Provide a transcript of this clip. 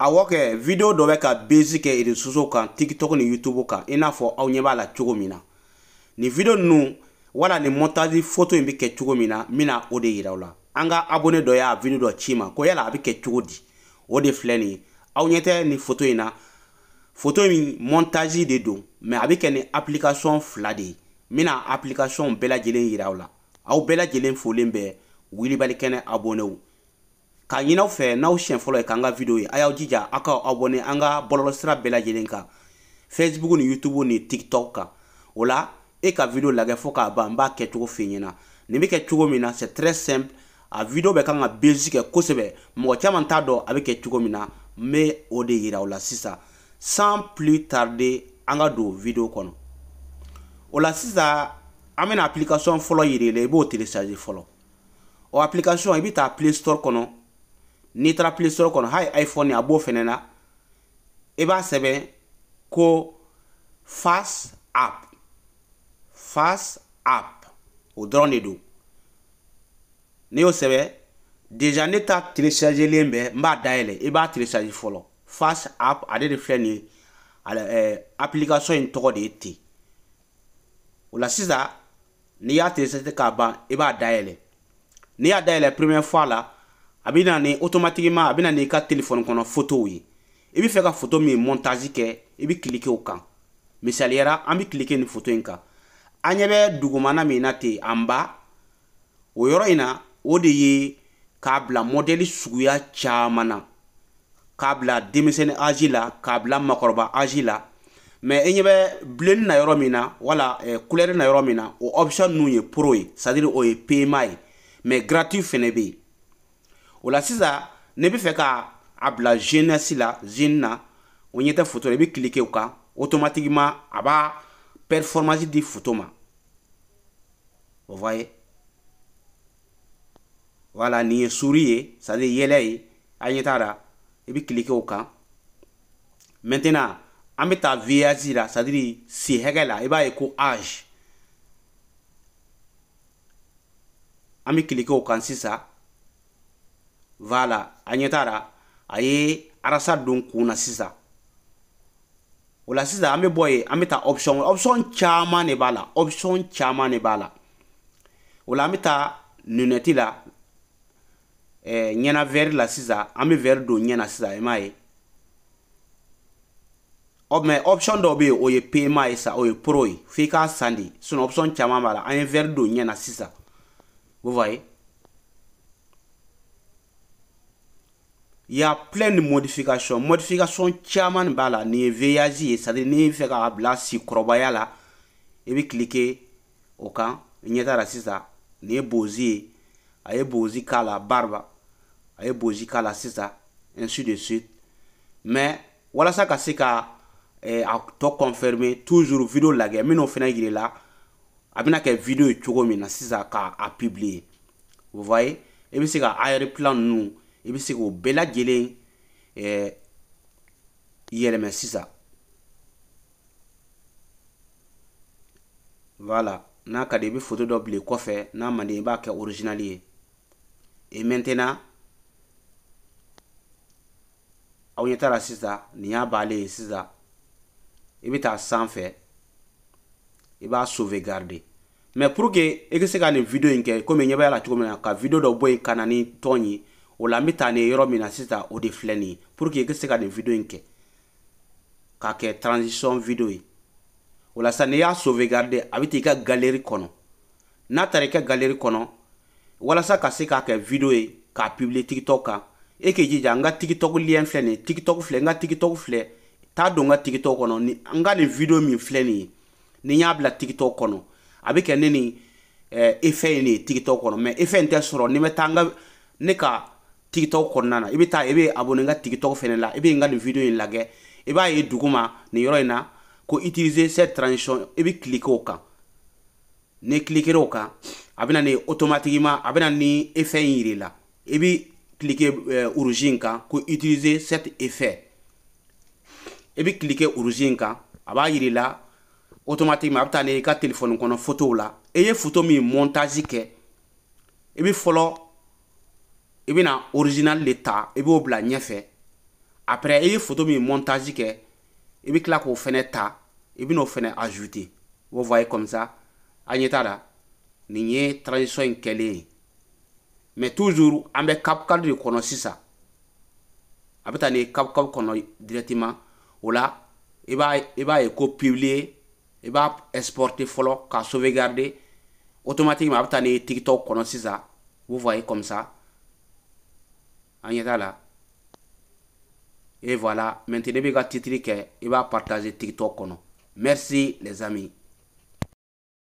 awɔ kɛ video dɔ bɛ ka bezi kɛ resources kan tiktok ni youtube kan i n'a fɔ aw ɲɛ b'a la cogo min na nin video ninnu wala nin montage photo in bɛ kɛ cogo min na n bɛna o de yira aw la an ka abonné dɔ y'a video dɔ ci n ma ko yala a bɛ kɛ cogo di o de filɛ nin ye aw ɲɛ tɛ nin photo in na photo in montage de don mɛ a bɛ kɛ ni application fila de ye n bɛna application bɛɛ lajɛlen yira aw la aw bɛɛ lajɛlen folen bɛ wulibali kɛnɛ abonnés ka ɲinaw fɛ n'aw siɲɛ fɔlɔ ye k'an ka video ye a y'aw jija aw ka abonné an ka bɔlɔlɔsira bɛɛ lajɛlen kan facebook ni youtube ni tiktok kan o la e ka video lagɛ fɔɔ k'a ban n b'a kɛcogo fɛ ɲɛna nin bɛ kɛ cogo min na c'est très simple a video bɛ kan ka bezi kɛ kosɛbɛ mɔgɔ caman t'a dɔn a bɛ kɛ cogo min na n bɛ o de yira o la sisan sans plus tarder an ka don video kɔnɔ o la sisan an bɛna application fɔlɔ yir'i la i b'o télécharger fɔlɔ o application i bɛ taa play store kɔnɔ n'i taara play store kɔnɔ hali iphone a b'o fɛnɛ na i b'a sɛbɛn ko fast app fast app o dɔrɔn de don n'i y'o sɛbɛn déjà ne ta téléchargelen bɛ n b'a dayɛlɛ i b'a télécharge fɔlɔ fast app ale de filɛ nin ye ale ɛɛ application in tɔgɔ de ye ten o la sisan n'i y'a télécharge k'a ban i b'a dayɛlɛ n'i y'a dayɛlɛ première fois la a bɛ na ni automatiquement a bɛ na n'i ka téléphone kɔnɔ photos ye i bɛ fɛ ka photo min montage kɛ i bɛ cliquer o kan misaliyara an bɛ cliquer nin photo in kan an ɲɛ bɛ dugumana min na ten an ba o yɔrɔ in na o de ye k'a bila modèle suguya caman na k'a bila denmisɛnnin âge la k'a bila makɔrɔba âge la mɛ i ɲɛ bɛ bilenni na yɔrɔ min na wala eh, kulɛri na yɔrɔ min na o option ninnu ye pro ye c'est à dire o ye paiement ye mɛ gratuit fɛnɛ bɛ yen Ou la si za, ne bi fe ka ap la jenè si la, jenè nan, ou nyete foto, ebi klike ou ka, otomatikman, aba performansi di foto man. Ou vaye? Wala, niye suriye, sa di yeleye, a nyete la, ebi klike ou ka. Mètena, ame ta viyazi la, sa di si hege la, eba eko aj. Ame klike ou ka si sa. Voilà, a ɲɛ t'a a ye arasa don kun na sisan o la sisan an bɛ bɔ yen an bɛ taa option option caman de b'a la eh, option caman de b'a la o la an bɛ taa lunette la ɛɛ ɲɛna vert la sisan an bɛ vert don ɲɛ sisan i m'a ye ɔ mɛ option dɔw bɛ yen o ye PMA ye sa o ye pro ye f'i k'a san de sinon option caman b'a la an ye vert don ɲɛ sisan vous voyez il y a plein de modifications modification caman b'a la nin ye voyage ye c'est à dire n'i bɛ fɛ k'a bila sikɔrɔbaya la i bɛ cliquer o kan ɲɛta la sisan nin ye bozi ye a ye bozi k'a la barba a ye bozi k'a la sisan ainsi de suite mais walasa ka se ka eh, a tɔ confirmer toujours vidéo lajɛ n bɛ n'o fana yir'i la a bɛna kɛ vidéo ye cogo min na sisan k'a publier vous voyez i bɛ se ka aéreplan ninnu i bɛ se k'o bɛɛ lajɛlen eh, yɛlɛmɛ sisan voilà n'a ka di i bɛ foto dɔ bila kɔfɛ n'a man di i b'a kɛ original ye et maintenant aw ɲɛ t'a la sisan nin y'a baalen ye sisan i bɛ taa sanfɛ i b'a sauvegarder mais pour que i ka se ka nin video in kɛ komi ɲɛ b'a la cogo min na ka video dɔ bɔ yen ka na ni tɔn ye o la n bɛ taa nin yɔrɔ min na sisan o de filɛ nin ye pour que i ka se ka nin video in kɛ k'a kɛ transition video ye o la sisan n'i y'a sauvegarder a bɛ taa i ka galerie kɔnɔ n'a taara i ka galerie kɔnɔ walasa ka se k'a kɛ video ye k'a publier tiktok kan e k'i jija n ka tiktok lien filɛ nin ye tiktok filɛ n ka tiktok filɛ taa don n ka tiktok kɔnɔ ni n ka nin video min filɛ nin ye ni n y'a bila tiktok kɔnɔ a bɛ kɛ ne ni ɛɛ efɛn in de ye tiktok kɔnɔ mɛ efɛn in tɛ sɔrɔ ni n bɛ taa n ka ne ka tiktok kɔnɔna na i bɛ taa i bɛ abonné ka tiktok fɛnɛ la i bɛ n ka nin video in lajɛ i b'a ye duguma nin yɔrɔ in na ko utiliser cette transition i bɛ cliquer o kan n'i cliquer o kan a bɛ ni automatiquement a bɛ ni effet in yir'i i bɛ cliquer euh, kan ko utiliser cet effet i bɛ cliquer rouge kan a b'a yir'i la a bɛ taa n'i ka téléphone kɔnɔ photo la i ye photo min montage kɛ i bɛ fɔlɔ Ibi nan orijinal le ta, ibi ou bla nye fe. Apre, e yon foto mi yon montaj di ke, ibi klak ou fene ta, ibi nou fene ajuti. Ou vweye kom sa. A nye ta la, ninye transisyon yon kele yon. Me toujou, ambe kap kal di konosi sa. Apetan e kap kal konoy diretiman. Ou la, eba e kopi wliye, eba esporte folok, ka sove garde. Otomatikman apetan e TikTok konosi sa. Ou vweye kom sa. et voilà maintenant i bɛ ka titiri partager tiktok merci les amis